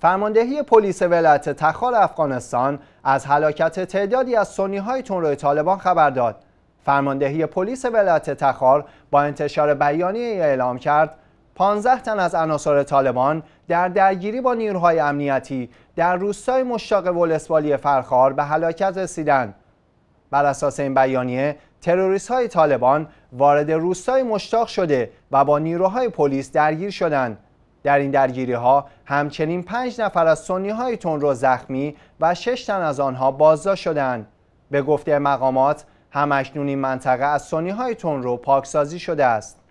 فرماندهی پلیس ولایت تخار افغانستان از هلاکت تعدادی از سنی های روی طالبان خبر داد. فرماندهی پلیس ولایت تخار با انتشار بیانیه اعلام کرد 15 تن از عناصر طالبان در درگیری با نیروهای امنیتی در روستای مشتاق ولسوالی فرخار به هلاکت رسیدند. بر اساس این بیانیه تروریست های طالبان وارد روستای مشتاق شده و با نیروهای پلیس درگیر شدند. در این درگیری ها همچنین پنج نفر از سنی های رو زخمی و شش تن از آنها بازداشت شدند. به گفته مقامات همکنون این منطقه از سنی های رو پاکسازی شده است.